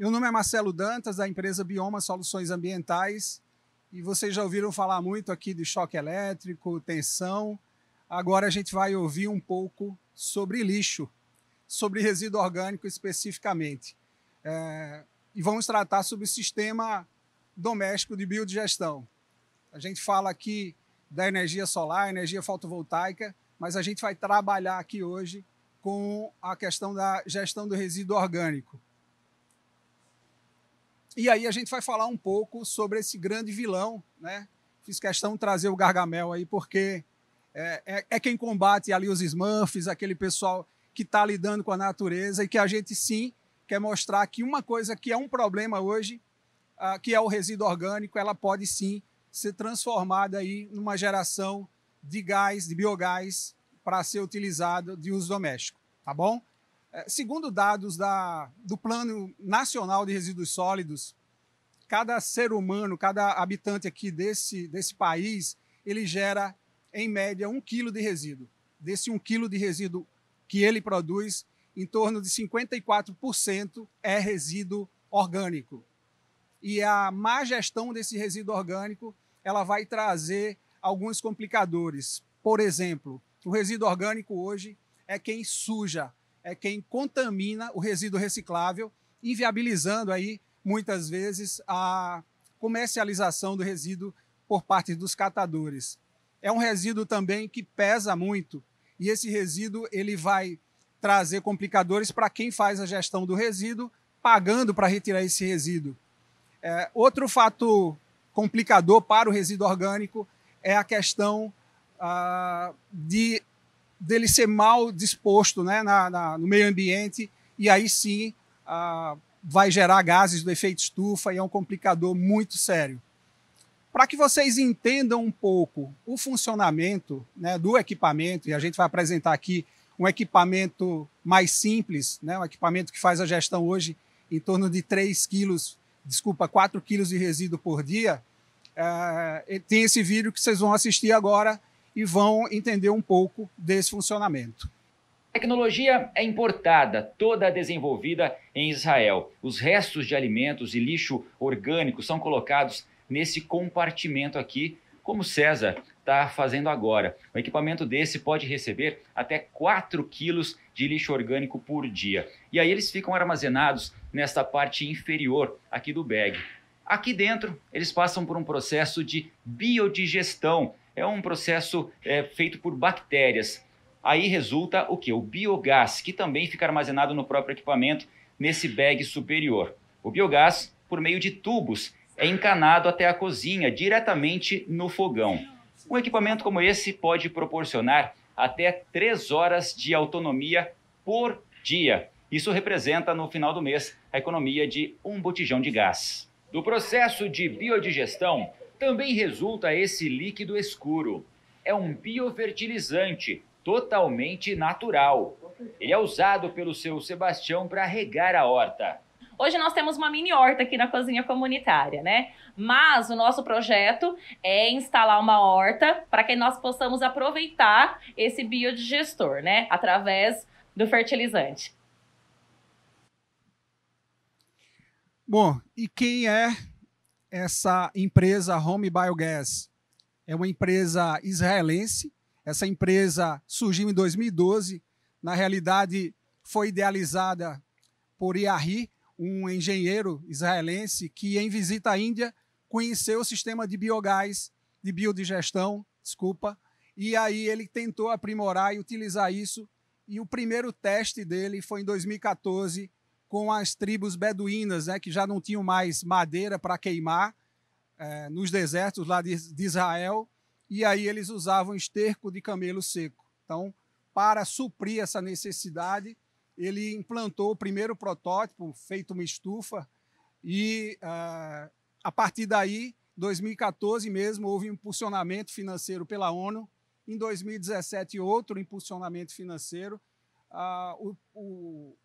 Meu nome é Marcelo Dantas, da empresa Bioma Soluções Ambientais, e vocês já ouviram falar muito aqui de choque elétrico, tensão. Agora a gente vai ouvir um pouco sobre lixo, sobre resíduo orgânico especificamente. É, e vamos tratar sobre o sistema doméstico de biodigestão. A gente fala aqui da energia solar, energia fotovoltaica, mas a gente vai trabalhar aqui hoje com a questão da gestão do resíduo orgânico. E aí a gente vai falar um pouco sobre esse grande vilão, né? Fiz questão de trazer o Gargamel aí, porque é, é, é quem combate ali os Smurfs, aquele pessoal que está lidando com a natureza e que a gente sim quer mostrar que uma coisa que é um problema hoje, uh, que é o resíduo orgânico, ela pode sim ser transformada aí numa geração de gás, de biogás, para ser utilizado de uso doméstico, tá bom? É, segundo dados da, do Plano Nacional de Resíduos Sólidos, cada ser humano, cada habitante aqui desse, desse país, ele gera, em média, um quilo de resíduo. Desse um quilo de resíduo que ele produz, em torno de 54% é resíduo orgânico. E a má gestão desse resíduo orgânico, ela vai trazer alguns complicadores. Por exemplo, o resíduo orgânico hoje é quem suja é quem contamina o resíduo reciclável, inviabilizando aí muitas vezes a comercialização do resíduo por parte dos catadores. É um resíduo também que pesa muito e esse resíduo ele vai trazer complicadores para quem faz a gestão do resíduo, pagando para retirar esse resíduo. É, outro fator complicador para o resíduo orgânico é a questão ah, de dele ser mal disposto né, na, na, no meio ambiente, e aí sim ah, vai gerar gases do efeito estufa e é um complicador muito sério. Para que vocês entendam um pouco o funcionamento né, do equipamento, e a gente vai apresentar aqui um equipamento mais simples, né, um equipamento que faz a gestão hoje em torno de 3 quilos, desculpa, 4 quilos de resíduo por dia, é, tem esse vídeo que vocês vão assistir agora, e vão entender um pouco desse funcionamento. A tecnologia é importada, toda desenvolvida em Israel. Os restos de alimentos e lixo orgânico são colocados nesse compartimento aqui, como César está fazendo agora. Um equipamento desse pode receber até 4 quilos de lixo orgânico por dia. E aí eles ficam armazenados nesta parte inferior aqui do bag. Aqui dentro, eles passam por um processo de biodigestão, é um processo é, feito por bactérias. Aí resulta o que? O biogás, que também fica armazenado no próprio equipamento, nesse bag superior. O biogás, por meio de tubos, é encanado até a cozinha, diretamente no fogão. Um equipamento como esse pode proporcionar até 3 horas de autonomia por dia. Isso representa, no final do mês, a economia de um botijão de gás. Do processo de biodigestão, também resulta esse líquido escuro. É um biofertilizante totalmente natural. Ele é usado pelo seu Sebastião para regar a horta. Hoje nós temos uma mini horta aqui na cozinha comunitária, né? Mas o nosso projeto é instalar uma horta para que nós possamos aproveitar esse biodigestor, né? Através do fertilizante. Bom, e quem é essa empresa Home Biogas é uma empresa israelense. Essa empresa surgiu em 2012. Na realidade, foi idealizada por Yahi, um engenheiro israelense que, em visita à Índia, conheceu o sistema de biogás, de biodigestão, desculpa, e aí ele tentou aprimorar e utilizar isso. E o primeiro teste dele foi em 2014, com as tribos beduínas, né, que já não tinham mais madeira para queimar é, nos desertos lá de, de Israel, e aí eles usavam esterco de camelo seco. Então, para suprir essa necessidade, ele implantou o primeiro protótipo, feito uma estufa, e uh, a partir daí, 2014 mesmo, houve um impulsionamento financeiro pela ONU, em 2017 outro impulsionamento financeiro. Uh, o, o,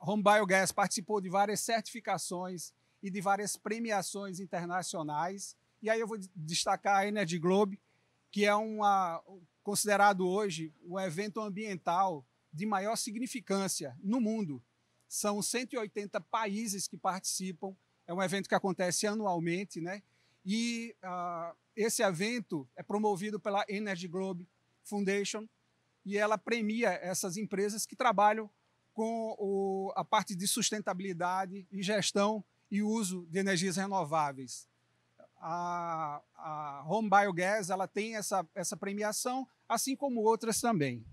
Home Biogas participou de várias certificações e de várias premiações internacionais. E aí eu vou destacar a Energy Globe, que é uma considerado hoje o evento ambiental de maior significância no mundo. São 180 países que participam. É um evento que acontece anualmente, né? E uh, esse evento é promovido pela Energy Globe Foundation e ela premia essas empresas que trabalham com o, a parte de sustentabilidade e gestão e uso de energias renováveis. A, a Home Biogas ela tem essa, essa premiação, assim como outras também.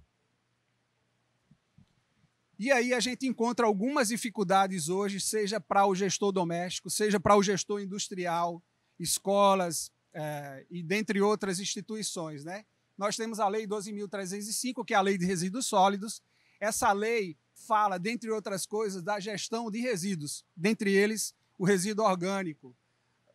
E aí a gente encontra algumas dificuldades hoje, seja para o gestor doméstico, seja para o gestor industrial, escolas é, e dentre outras instituições. Né? Nós temos a Lei 12.305, que é a Lei de Resíduos Sólidos. Essa lei fala, dentre outras coisas, da gestão de resíduos, dentre eles o resíduo orgânico.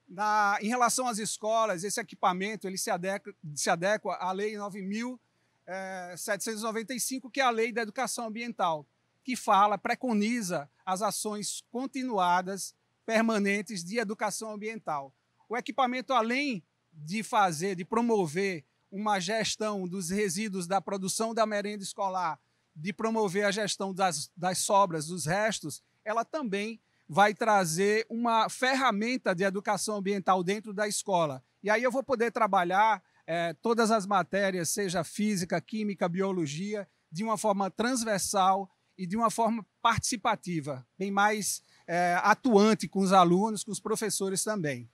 Na, em relação às escolas, esse equipamento ele se, adequa, se adequa à Lei 9.795, eh, que é a Lei da Educação Ambiental, que fala, preconiza as ações continuadas, permanentes de educação ambiental. O equipamento, além de fazer, de promover uma gestão dos resíduos da produção da merenda escolar, de promover a gestão das, das sobras, dos restos, ela também vai trazer uma ferramenta de educação ambiental dentro da escola. E aí eu vou poder trabalhar é, todas as matérias, seja física, química, biologia, de uma forma transversal e de uma forma participativa, bem mais é, atuante com os alunos, com os professores também.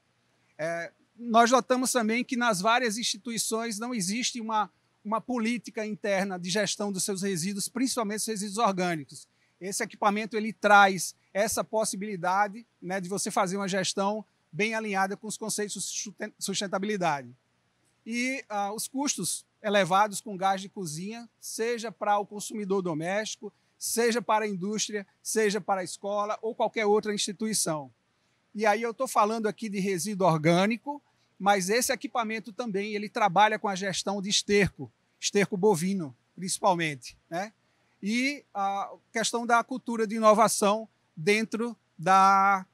É, nós notamos também que nas várias instituições não existe uma uma política interna de gestão dos seus resíduos, principalmente os resíduos orgânicos. Esse equipamento ele traz essa possibilidade né, de você fazer uma gestão bem alinhada com os conceitos de sustentabilidade. E ah, os custos elevados com gás de cozinha, seja para o consumidor doméstico, seja para a indústria, seja para a escola ou qualquer outra instituição. E aí eu estou falando aqui de resíduo orgânico, mas esse equipamento também ele trabalha com a gestão de esterco, esterco bovino, principalmente, né? E a questão da cultura de inovação dentro da,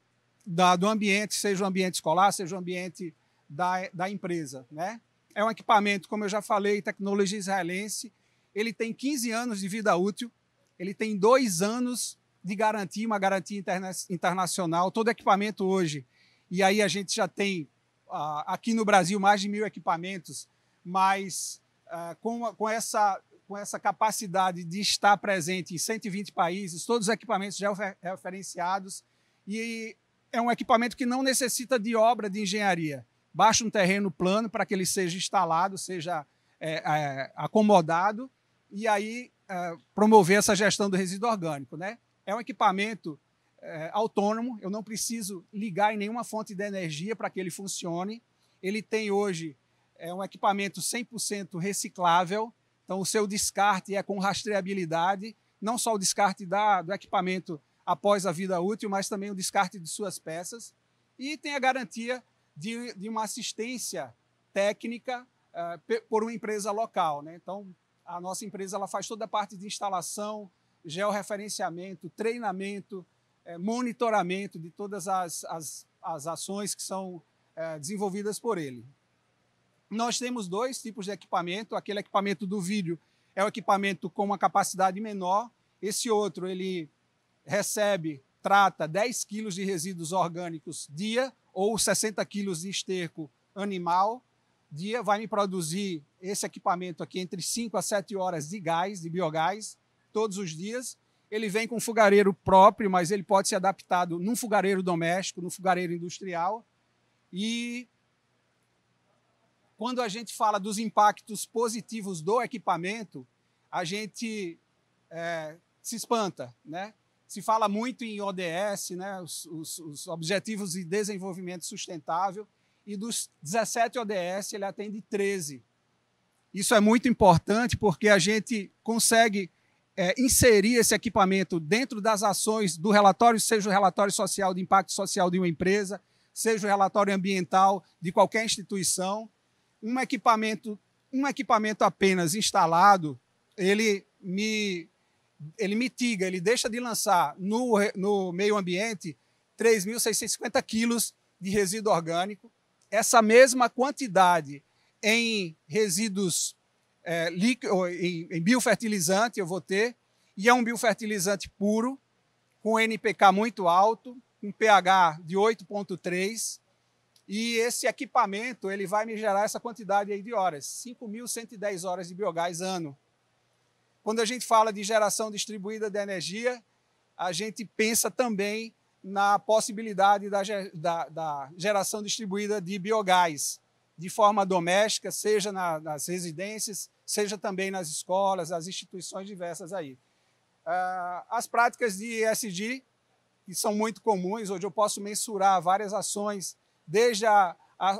da do ambiente, seja o ambiente escolar, seja o ambiente da, da empresa, né? É um equipamento, como eu já falei, tecnologia israelense. Ele tem 15 anos de vida útil, ele tem dois anos de garantia, uma garantia interna internacional. Todo equipamento hoje, e aí a gente já tem aqui no Brasil mais de mil equipamentos, mas ah, com, com, essa, com essa capacidade de estar presente em 120 países, todos os equipamentos já referenciados, e é um equipamento que não necessita de obra de engenharia. Baixa um terreno plano para que ele seja instalado, seja é, é, acomodado, e aí é, promover essa gestão do resíduo orgânico. Né? É um equipamento é, autônomo, eu não preciso ligar em nenhuma fonte de energia para que ele funcione. Ele tem hoje é, um equipamento 100% reciclável, então o seu descarte é com rastreabilidade, não só o descarte da, do equipamento após a vida útil, mas também o descarte de suas peças. E tem a garantia de, de uma assistência técnica uh, por uma empresa local. Né? Então, a nossa empresa ela faz toda a parte de instalação, georreferenciamento, treinamento, é, monitoramento de todas as, as, as ações que são é, desenvolvidas por ele. Nós temos dois tipos de equipamento. Aquele equipamento do vídeo é o equipamento com uma capacidade menor. Esse outro, ele recebe, trata 10 quilos de resíduos orgânicos dia ou 60 quilos de esterco animal dia, vai me produzir esse equipamento aqui entre 5 a 7 horas de gás, de biogás, todos os dias. Ele vem com um fogareiro próprio, mas ele pode ser adaptado num fogareiro doméstico, num fogareiro industrial. E quando a gente fala dos impactos positivos do equipamento, a gente é, se espanta, né? Se fala muito em ODS, né? Os, os, os, Objetivos de Desenvolvimento Sustentável, e dos 17 ODS ele atende 13. Isso é muito importante porque a gente consegue é, inserir esse equipamento dentro das ações do relatório, seja o relatório social de impacto social de uma empresa, seja o relatório ambiental de qualquer instituição. Um equipamento, um equipamento apenas instalado, ele me ele mitiga, ele deixa de lançar no, no meio ambiente 3.650 quilos de resíduo orgânico. Essa mesma quantidade em resíduos é, líquido, em, em biofertilizante, eu vou ter, e é um biofertilizante puro, com NPK muito alto, um pH de 8,3, e esse equipamento ele vai me gerar essa quantidade aí de horas, 5.110 horas de biogás ano. Quando a gente fala de geração distribuída de energia, a gente pensa também na possibilidade da, da, da geração distribuída de biogás, de forma doméstica, seja na, nas residências, seja também nas escolas, as instituições diversas aí. Ah, as práticas de ESG, que são muito comuns, onde eu posso mensurar várias ações, desde a, a,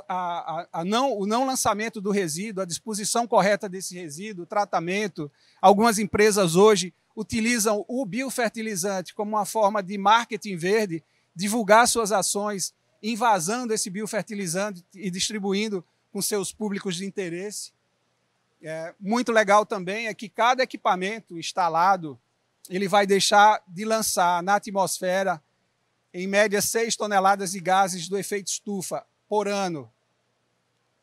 a, a não, o não lançamento do resíduo, a disposição correta desse resíduo, o tratamento. Algumas empresas hoje utilizam o biofertilizante como uma forma de marketing verde, divulgar suas ações, invasando esse biofertilizante e distribuindo com seus públicos de interesse. É, muito legal também é que cada equipamento instalado ele vai deixar de lançar na atmosfera em média 6 toneladas de gases do efeito estufa por ano.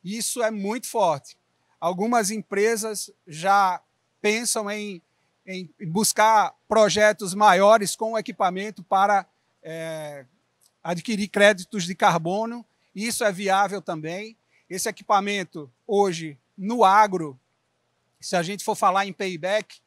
Isso é muito forte. Algumas empresas já pensam em, em buscar projetos maiores com o equipamento para é, adquirir créditos de carbono. Isso é viável também. Esse equipamento, hoje, no agro, se a gente for falar em payback,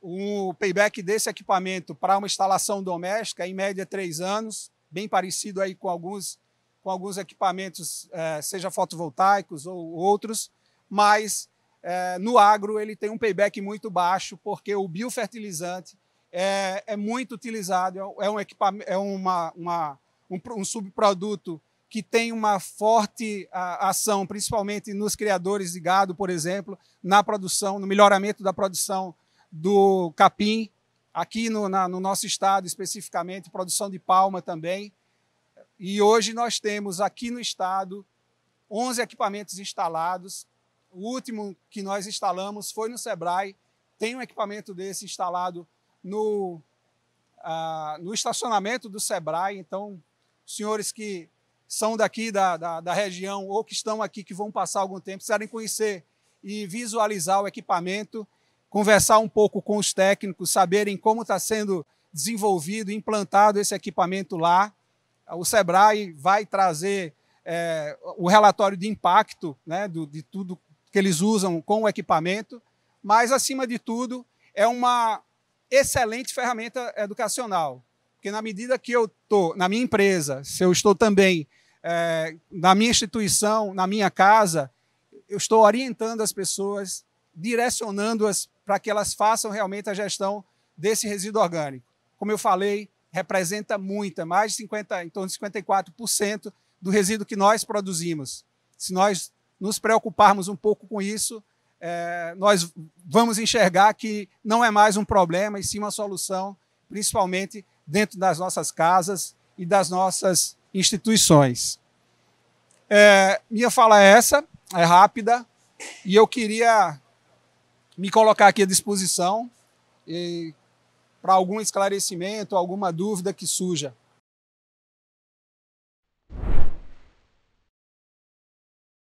o payback desse equipamento para uma instalação doméstica, em média, três anos, bem parecido aí com alguns, com alguns equipamentos, é, seja fotovoltaicos ou outros, mas é, no agro ele tem um payback muito baixo, porque o biofertilizante é, é muito utilizado, é, um, é uma, uma um, um subproduto que tem uma forte ação, principalmente nos criadores de gado, por exemplo, na produção, no melhoramento da produção do capim, aqui no, na, no nosso estado especificamente, produção de palma também. E hoje nós temos aqui no estado 11 equipamentos instalados. O último que nós instalamos foi no Sebrae. Tem um equipamento desse instalado no, ah, no estacionamento do Sebrae. Então, senhores que são daqui da, da, da região ou que estão aqui, que vão passar algum tempo, precisarem conhecer e visualizar o equipamento, conversar um pouco com os técnicos, saberem como está sendo desenvolvido, implantado esse equipamento lá. O SEBRAE vai trazer é, o relatório de impacto né, do, de tudo que eles usam com o equipamento, mas, acima de tudo, é uma excelente ferramenta educacional. Porque, na medida que eu estou na minha empresa, se eu estou também é, na minha instituição, na minha casa, eu estou orientando as pessoas, direcionando-as para que elas façam realmente a gestão desse resíduo orgânico. Como eu falei, representa muita, é mais de 50, em torno de 54% do resíduo que nós produzimos. Se nós nos preocuparmos um pouco com isso, é, nós vamos enxergar que não é mais um problema, e sim uma solução, principalmente dentro das nossas casas e das nossas instituições. É, minha fala é essa, é rápida, e eu queria me colocar aqui à disposição para algum esclarecimento, alguma dúvida que surja.